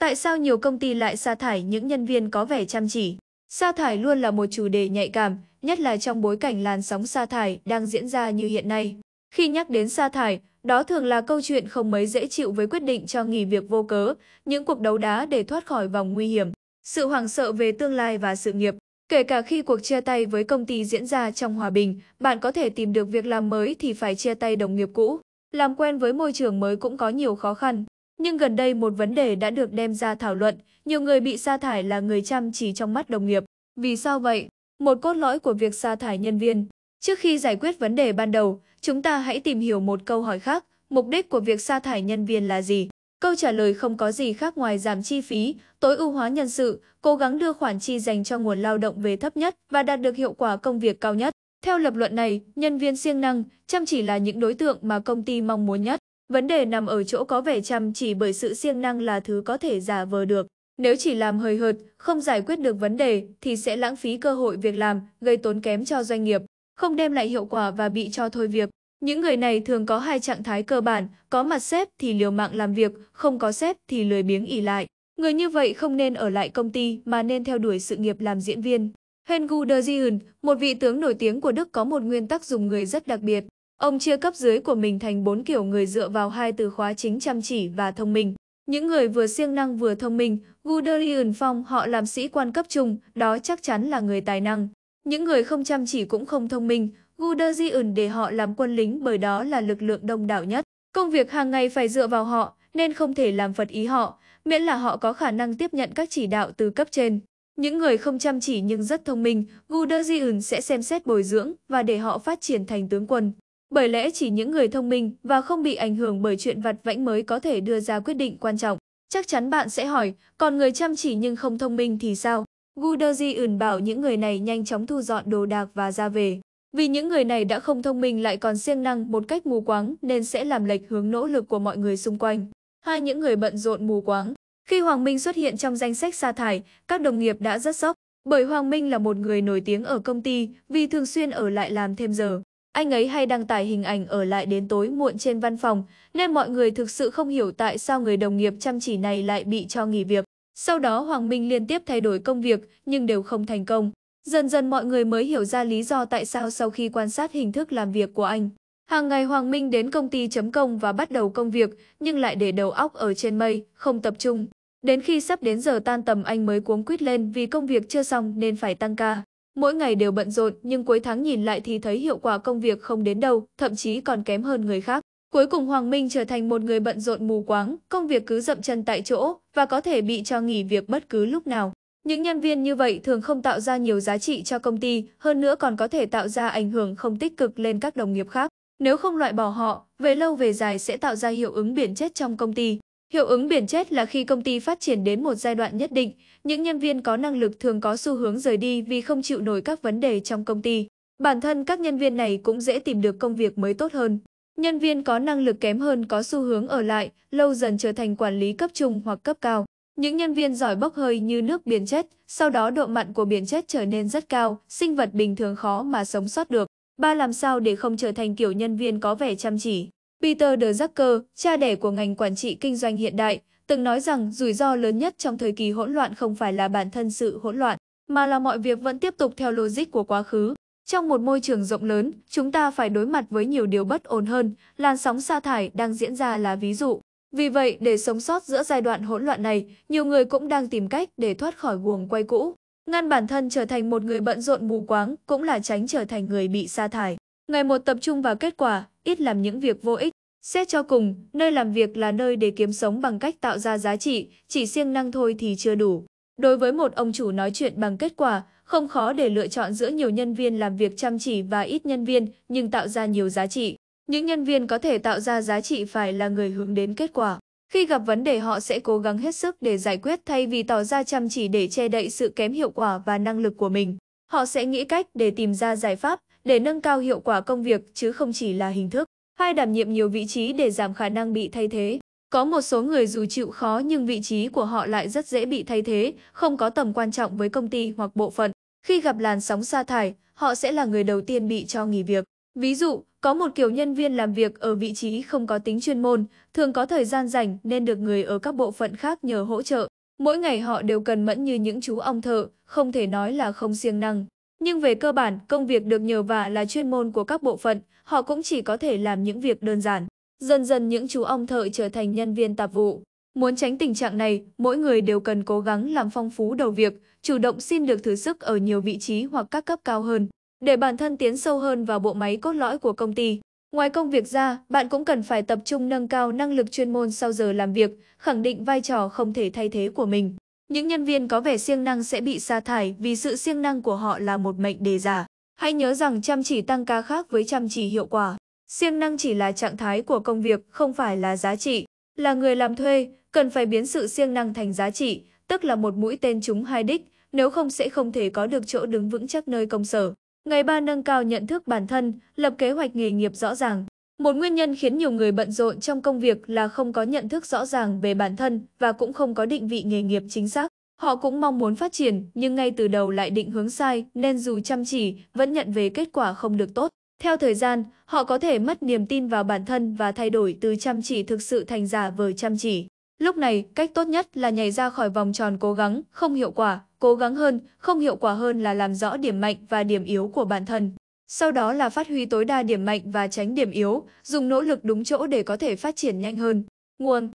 Tại sao nhiều công ty lại sa thải những nhân viên có vẻ chăm chỉ? Sa thải luôn là một chủ đề nhạy cảm, nhất là trong bối cảnh làn sóng sa thải đang diễn ra như hiện nay. Khi nhắc đến sa thải, đó thường là câu chuyện không mấy dễ chịu với quyết định cho nghỉ việc vô cớ, những cuộc đấu đá để thoát khỏi vòng nguy hiểm, sự hoảng sợ về tương lai và sự nghiệp. Kể cả khi cuộc chia tay với công ty diễn ra trong hòa bình, bạn có thể tìm được việc làm mới thì phải chia tay đồng nghiệp cũ. Làm quen với môi trường mới cũng có nhiều khó khăn. Nhưng gần đây một vấn đề đã được đem ra thảo luận, nhiều người bị sa thải là người chăm chỉ trong mắt đồng nghiệp. Vì sao vậy? Một cốt lõi của việc sa thải nhân viên. Trước khi giải quyết vấn đề ban đầu, chúng ta hãy tìm hiểu một câu hỏi khác, mục đích của việc sa thải nhân viên là gì? Câu trả lời không có gì khác ngoài giảm chi phí, tối ưu hóa nhân sự, cố gắng đưa khoản chi dành cho nguồn lao động về thấp nhất và đạt được hiệu quả công việc cao nhất. Theo lập luận này, nhân viên siêng năng, chăm chỉ là những đối tượng mà công ty mong muốn nhất. Vấn đề nằm ở chỗ có vẻ chăm chỉ bởi sự siêng năng là thứ có thể giả vờ được. Nếu chỉ làm hời hợt, không giải quyết được vấn đề thì sẽ lãng phí cơ hội việc làm, gây tốn kém cho doanh nghiệp, không đem lại hiệu quả và bị cho thôi việc. Những người này thường có hai trạng thái cơ bản, có mặt sếp thì liều mạng làm việc, không có sếp thì lười biếng ỉ lại. Người như vậy không nên ở lại công ty mà nên theo đuổi sự nghiệp làm diễn viên. Hengu de Jihun, một vị tướng nổi tiếng của Đức có một nguyên tắc dùng người rất đặc biệt. Ông chia cấp dưới của mình thành bốn kiểu người dựa vào hai từ khóa chính chăm chỉ và thông minh. Những người vừa siêng năng vừa thông minh, Guderian phong họ làm sĩ quan cấp trung, đó chắc chắn là người tài năng. Những người không chăm chỉ cũng không thông minh, Guderian để họ làm quân lính bởi đó là lực lượng đông đảo nhất. Công việc hàng ngày phải dựa vào họ, nên không thể làm phật ý họ, miễn là họ có khả năng tiếp nhận các chỉ đạo từ cấp trên. Những người không chăm chỉ nhưng rất thông minh, Guderian sẽ xem xét bồi dưỡng và để họ phát triển thành tướng quân. Bởi lẽ chỉ những người thông minh và không bị ảnh hưởng bởi chuyện vặt vãnh mới có thể đưa ra quyết định quan trọng. Chắc chắn bạn sẽ hỏi, còn người chăm chỉ nhưng không thông minh thì sao? Guderzi ẩn bảo những người này nhanh chóng thu dọn đồ đạc và ra về. Vì những người này đã không thông minh lại còn siêng năng một cách mù quáng nên sẽ làm lệch hướng nỗ lực của mọi người xung quanh. Hai những người bận rộn mù quáng. Khi Hoàng Minh xuất hiện trong danh sách sa thải, các đồng nghiệp đã rất sốc, bởi Hoàng Minh là một người nổi tiếng ở công ty vì thường xuyên ở lại làm thêm giờ. Anh ấy hay đăng tải hình ảnh ở lại đến tối muộn trên văn phòng, nên mọi người thực sự không hiểu tại sao người đồng nghiệp chăm chỉ này lại bị cho nghỉ việc. Sau đó Hoàng Minh liên tiếp thay đổi công việc, nhưng đều không thành công. Dần dần mọi người mới hiểu ra lý do tại sao sau khi quan sát hình thức làm việc của anh. Hàng ngày Hoàng Minh đến công ty chấm công và bắt đầu công việc, nhưng lại để đầu óc ở trên mây, không tập trung. Đến khi sắp đến giờ tan tầm anh mới cuống quýt lên vì công việc chưa xong nên phải tăng ca. Mỗi ngày đều bận rộn nhưng cuối tháng nhìn lại thì thấy hiệu quả công việc không đến đâu, thậm chí còn kém hơn người khác. Cuối cùng Hoàng Minh trở thành một người bận rộn mù quáng, công việc cứ dậm chân tại chỗ và có thể bị cho nghỉ việc bất cứ lúc nào. Những nhân viên như vậy thường không tạo ra nhiều giá trị cho công ty, hơn nữa còn có thể tạo ra ảnh hưởng không tích cực lên các đồng nghiệp khác. Nếu không loại bỏ họ, về lâu về dài sẽ tạo ra hiệu ứng biển chết trong công ty. Hiệu ứng biển chết là khi công ty phát triển đến một giai đoạn nhất định, những nhân viên có năng lực thường có xu hướng rời đi vì không chịu nổi các vấn đề trong công ty. Bản thân các nhân viên này cũng dễ tìm được công việc mới tốt hơn. Nhân viên có năng lực kém hơn có xu hướng ở lại, lâu dần trở thành quản lý cấp trung hoặc cấp cao. Những nhân viên giỏi bốc hơi như nước biển chết, sau đó độ mặn của biển chết trở nên rất cao, sinh vật bình thường khó mà sống sót được. Ba làm sao để không trở thành kiểu nhân viên có vẻ chăm chỉ? Peter de Zucker, cha đẻ của ngành quản trị kinh doanh hiện đại, từng nói rằng rủi ro lớn nhất trong thời kỳ hỗn loạn không phải là bản thân sự hỗn loạn, mà là mọi việc vẫn tiếp tục theo logic của quá khứ. Trong một môi trường rộng lớn, chúng ta phải đối mặt với nhiều điều bất ổn hơn, làn sóng sa thải đang diễn ra là ví dụ. Vì vậy, để sống sót giữa giai đoạn hỗn loạn này, nhiều người cũng đang tìm cách để thoát khỏi guồng quay cũ. Ngăn bản thân trở thành một người bận rộn mù quáng cũng là tránh trở thành người bị sa thải. Ngày một tập trung vào kết quả, ít làm những việc vô ích. Xét cho cùng, nơi làm việc là nơi để kiếm sống bằng cách tạo ra giá trị, chỉ siêng năng thôi thì chưa đủ. Đối với một ông chủ nói chuyện bằng kết quả, không khó để lựa chọn giữa nhiều nhân viên làm việc chăm chỉ và ít nhân viên nhưng tạo ra nhiều giá trị. Những nhân viên có thể tạo ra giá trị phải là người hướng đến kết quả. Khi gặp vấn đề họ sẽ cố gắng hết sức để giải quyết thay vì tỏ ra chăm chỉ để che đậy sự kém hiệu quả và năng lực của mình. Họ sẽ nghĩ cách để tìm ra giải pháp, để nâng cao hiệu quả công việc chứ không chỉ là hình thức. Hai đảm nhiệm nhiều vị trí để giảm khả năng bị thay thế. Có một số người dù chịu khó nhưng vị trí của họ lại rất dễ bị thay thế, không có tầm quan trọng với công ty hoặc bộ phận. Khi gặp làn sóng sa thải, họ sẽ là người đầu tiên bị cho nghỉ việc. Ví dụ, có một kiểu nhân viên làm việc ở vị trí không có tính chuyên môn, thường có thời gian rảnh nên được người ở các bộ phận khác nhờ hỗ trợ. Mỗi ngày họ đều cần mẫn như những chú ong thợ, không thể nói là không siêng năng. Nhưng về cơ bản, công việc được nhờ vả là chuyên môn của các bộ phận, họ cũng chỉ có thể làm những việc đơn giản. Dần dần những chú ong thợ trở thành nhân viên tạp vụ. Muốn tránh tình trạng này, mỗi người đều cần cố gắng làm phong phú đầu việc, chủ động xin được thử sức ở nhiều vị trí hoặc các cấp cao hơn, để bản thân tiến sâu hơn vào bộ máy cốt lõi của công ty. Ngoài công việc ra, bạn cũng cần phải tập trung nâng cao năng lực chuyên môn sau giờ làm việc, khẳng định vai trò không thể thay thế của mình. Những nhân viên có vẻ siêng năng sẽ bị sa thải vì sự siêng năng của họ là một mệnh đề giả. Hãy nhớ rằng chăm chỉ tăng ca khác với chăm chỉ hiệu quả. Siêng năng chỉ là trạng thái của công việc, không phải là giá trị. Là người làm thuê, cần phải biến sự siêng năng thành giá trị, tức là một mũi tên trúng hai đích, nếu không sẽ không thể có được chỗ đứng vững chắc nơi công sở. Ngày ba nâng cao nhận thức bản thân, lập kế hoạch nghề nghiệp rõ ràng. Một nguyên nhân khiến nhiều người bận rộn trong công việc là không có nhận thức rõ ràng về bản thân và cũng không có định vị nghề nghiệp chính xác. Họ cũng mong muốn phát triển nhưng ngay từ đầu lại định hướng sai nên dù chăm chỉ vẫn nhận về kết quả không được tốt. Theo thời gian, họ có thể mất niềm tin vào bản thân và thay đổi từ chăm chỉ thực sự thành giả vờ chăm chỉ. Lúc này, cách tốt nhất là nhảy ra khỏi vòng tròn cố gắng, không hiệu quả, cố gắng hơn, không hiệu quả hơn là làm rõ điểm mạnh và điểm yếu của bản thân. Sau đó là phát huy tối đa điểm mạnh và tránh điểm yếu, dùng nỗ lực đúng chỗ để có thể phát triển nhanh hơn. Nguồn